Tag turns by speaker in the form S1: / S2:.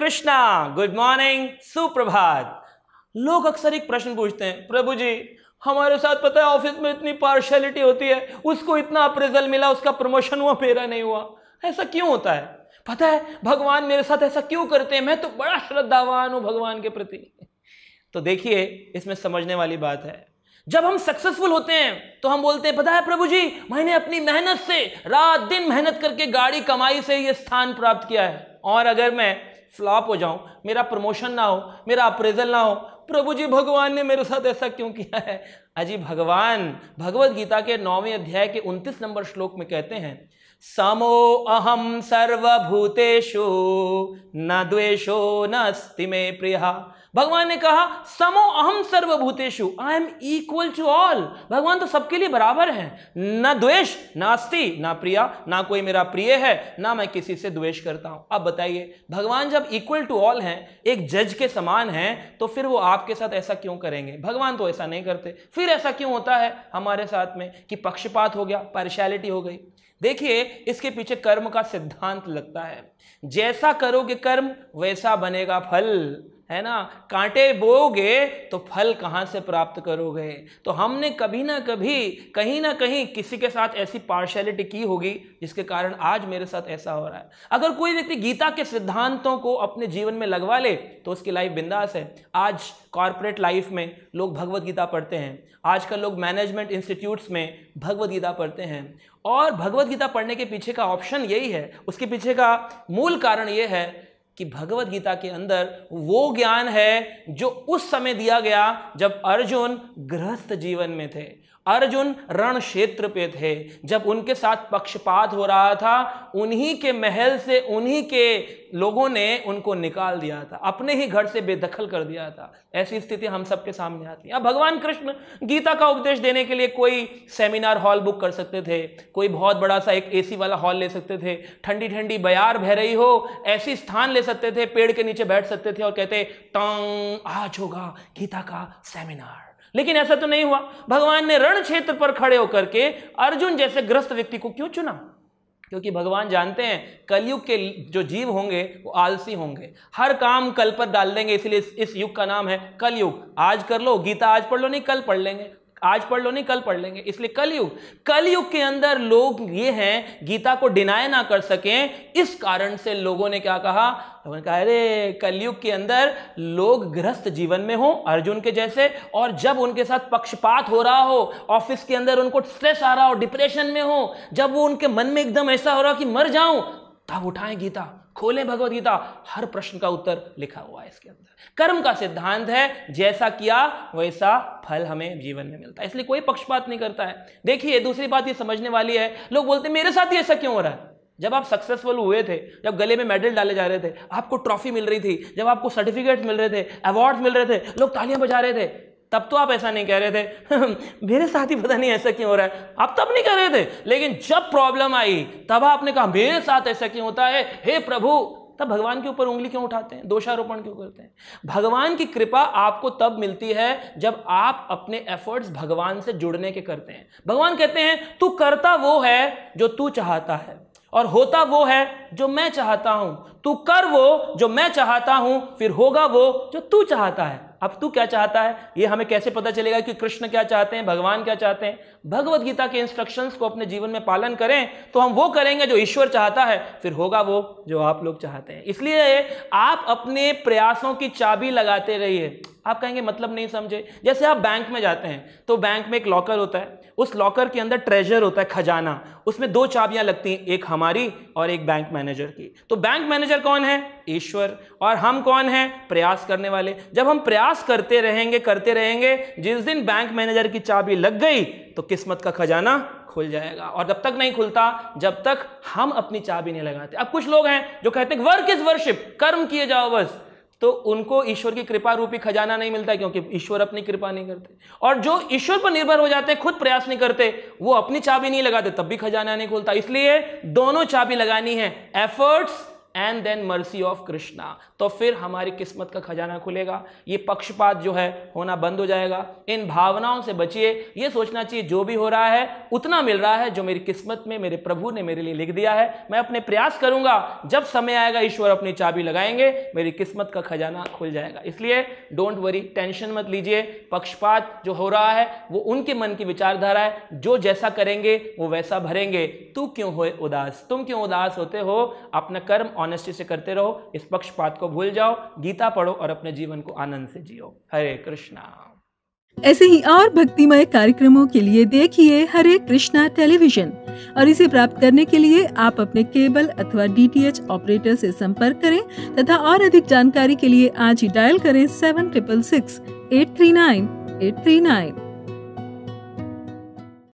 S1: Krishna good morning सुप्रभात लोग अक्सर एक प्रश्न पूछते हैं प्रभु जी हमारे साथ पता है ऑफिस में इतनी पार्शलिटी होती है उसको इतना अप्रेजल मिला उसका प्रमोशन हुआ मेरा नहीं हुआ ऐसा क्यों होता है पता है भगवान मेरे साथ ऐसा क्यों करते हैं मैं तो बड़ा श्रद्धावान हूं भगवान के प्रति तो देखिए इसमें समझने वाली बात है जब हम सक्सेसफुल होते हैं तो हम बोलते हैं पता है प्रभु जी मैंने अपनी मेहनत से रात दिन मेहनत करके गाड़ी कमाई से ये स्थान प्राप्त किया है और अगर मैं फ्लॉप हो जाऊं मेरा प्रमोशन ना हो मेरा अप्रेजल ना हो प्रभु जी भगवान ने मेरे साथ ऐसा क्यों किया है अजी हाँ भगवान भगवत गीता के नौवें अध्याय के उनतीस नंबर श्लोक में कहते हैं समो अहम सर्वभूतेषु न द्वेषो नस्ति मे प्रिया भगवान ने कहा समो अहम सर्वभूतेषु I am equal to all भगवान तो सबके लिए बराबर है न द्वेष नास्ति ना प्रिया ना कोई मेरा प्रिय है ना मैं किसी से द्वेष करता हूं अब बताइए भगवान जब इक्वल टू ऑल हैं एक जज के समान हैं तो फिर वो आपके साथ ऐसा क्यों करेंगे भगवान तो ऐसा नहीं करते फिर ऐसा क्यों होता है हमारे साथ में कि पक्षपात हो गया पार्शलिटी हो गई देखिए इसके पीछे कर्म का सिद्धांत लगता है जैसा करोगे कर्म वैसा बनेगा फल है ना कांटे बोओगे तो फल कहाँ से प्राप्त करोगे तो हमने कभी ना कभी कहीं ना कहीं किसी के साथ ऐसी पार्शलिटी की होगी जिसके कारण आज मेरे साथ ऐसा हो रहा है अगर कोई व्यक्ति गीता के सिद्धांतों को अपने जीवन में लगवा ले तो उसकी लाइफ बिंदास है आज कॉरपोरेट लाइफ में लोग भगवत गीता पढ़ते हैं आजकल लोग मैनेजमेंट इंस्टीट्यूट्स में भगवत गीता पढ़ते हैं और भगवत गीता पढ़ने के पीछे का ऑप्शन यही है उसके पीछे का मूल कारण ये है कि भगवत गीता के अंदर वो ज्ञान है जो उस समय दिया गया जब अर्जुन गृहस्थ जीवन में थे अर्जुन रण क्षेत्र पे थे जब उनके साथ पक्षपात हो रहा था उन्हीं के महल से उन्हीं के लोगों ने उनको निकाल दिया था अपने ही घर से बेदखल कर दिया था ऐसी स्थिति हम सबके सामने आती है अब भगवान कृष्ण गीता का उपदेश देने के लिए कोई सेमिनार हॉल बुक कर सकते थे कोई बहुत बड़ा सा एक एसी वाला हॉल ले सकते थे ठंडी ठंडी बयार बह रही हो ऐसी स्थान ले सकते थे पेड़ के नीचे बैठ सकते थे और कहते टंग आज होगा गीता का सेमिनार लेकिन ऐसा तो नहीं हुआ भगवान ने रण क्षेत्र पर खड़े होकर के अर्जुन जैसे ग्रस्त व्यक्ति को क्यों चुना क्योंकि भगवान जानते हैं कलयुग के जो जीव होंगे वो आलसी होंगे हर काम कल पर डाल देंगे इसलिए इस, युग का नाम है कलयुग आज कर लो गीता आज पढ़ लो नहीं कल पढ़ लेंगे आज पढ़ लो नहीं कल पढ़ लेंगे इसलिए कलयुग कलयुग के अंदर लोग ये हैं गीता को डिनाय ना कर सके इस कारण से लोगों ने क्या कहा उन्होंने कहा अरे कलयुग के अंदर लोग ग्रस्त जीवन में हो अर्जुन के जैसे और जब उनके साथ पक्षपात हो रहा हो ऑफिस के अंदर उनको स्ट्रेस आ रहा हो डिप्रेशन में हो जब वो उनके मन में एकदम ऐसा हो रहा कि मर जाऊं तब उठाएं गीता खोलें भगवत गीता हर प्रश्न का उत्तर लिखा हुआ है इसके अंदर कर्म का सिद्धांत है जैसा किया वैसा फल हमें जीवन में मिलता है इसलिए कोई पक्षपात नहीं करता है देखिए दूसरी बात ये समझने वाली है लोग बोलते हैं मेरे साथ ही ऐसा क्यों हो रहा है जब आप सक्सेसफुल हुए थे जब गले में मेडल डाले जा रहे थे आपको ट्रॉफी मिल रही थी जब आपको सर्टिफिकेट्स मिल रहे थे अवार्ड्स मिल रहे थे लोग तालियां बजा रहे थे तब तो आप ऐसा नहीं कह रहे थे मेरे साथ ही पता नहीं ऐसा क्यों हो रहा है आप तब नहीं कह रहे थे लेकिन जब प्रॉब्लम आई तब आपने कहा मेरे साथ ऐसा क्यों होता है हे प्रभु तब भगवान के ऊपर उंगली क्यों उठाते हैं दोषारोपण क्यों करते हैं भगवान की कृपा आपको तब मिलती है जब आप अपने एफर्ट्स भगवान से जुड़ने के करते हैं भगवान कहते हैं तू करता वो है जो तू चाहता है और होता वो है जो मैं चाहता हूं तू कर वो जो मैं चाहता हूं फिर होगा वो जो तू चाहता है अब तू क्या चाहता है ये हमें कैसे पता चलेगा कि कृष्ण क्या चाहते हैं भगवान क्या चाहते हैं भगवत गीता के इंस्ट्रक्शंस को अपने जीवन में पालन करें तो हम वो करेंगे जो ईश्वर चाहता है फिर होगा वो जो आप लोग चाहते हैं इसलिए आप अपने प्रयासों की चाबी लगाते रहिए आप कहेंगे मतलब नहीं समझे जैसे आप बैंक में जाते हैं तो बैंक में एक लॉकर होता है उस लॉकर के अंदर ट्रेजर होता है खजाना उसमें दो चाबियां लगती हैं एक हमारी और एक बैंक मैनेजर की तो बैंक मैनेजर मैनेजर कौन है ईश्वर और हम कौन हैं प्रयास करने वाले जब हम प्रयास करते रहेंगे करते रहेंगे जिस दिन बैंक मैनेजर की चाबी लग गई तो किस्मत का खजाना खुल जाएगा और जब तक नहीं खुलता जब तक हम अपनी चाबी नहीं लगाते अब कुछ लोग हैं जो कहते हैं वर्क इज वर्शिप कर्म किए जाओ बस तो उनको ईश्वर की कृपा रूपी खजाना नहीं मिलता क्योंकि ईश्वर अपनी कृपा नहीं करते और जो ईश्वर पर निर्भर हो जाते हैं खुद प्रयास नहीं करते वो अपनी चाबी नहीं लगाते तब भी खजाना नहीं खुलता इसलिए दोनों चाबी लगानी है efforts and then mercy of Krishna तो फिर हमारी किस्मत का खजाना खुलेगा ये पक्षपात जो है होना बंद हो जाएगा इन भावनाओं से बचिए ये सोचना चाहिए जो भी हो रहा है उतना मिल रहा है जो मेरी किस्मत में मेरे प्रभु ने मेरे लिए लिख दिया है मैं अपने प्रयास करूंगा जब समय आएगा ईश्वर अपनी चाबी लगाएंगे मेरी किस्मत का खजाना खुल जाएगा इसलिए डोंट वरी टेंशन मत लीजिए पक्षपात जो हो रहा है वो उनके मन की विचारधारा है जो जैसा करेंगे वो वैसा भरेंगे तू क्यों हो उदास तुम क्यों उदास होते हो अपना कर्म ऑनेस्टी से करते रहो इस पक्षपात को भूल जाओ गीता पढ़ो और अपने जीवन को आनंद से जियो हरे कृष्णा ऐसे ही और भक्तिमय कार्यक्रमों के लिए देखिए हरे कृष्णा टेलीविजन और इसे प्राप्त करने के लिए आप अपने केबल अथवा डीटीएच ऑपरेटर से संपर्क करें तथा और अधिक जानकारी के लिए आज ही डायल करें seven triple six eight three nine eight three nine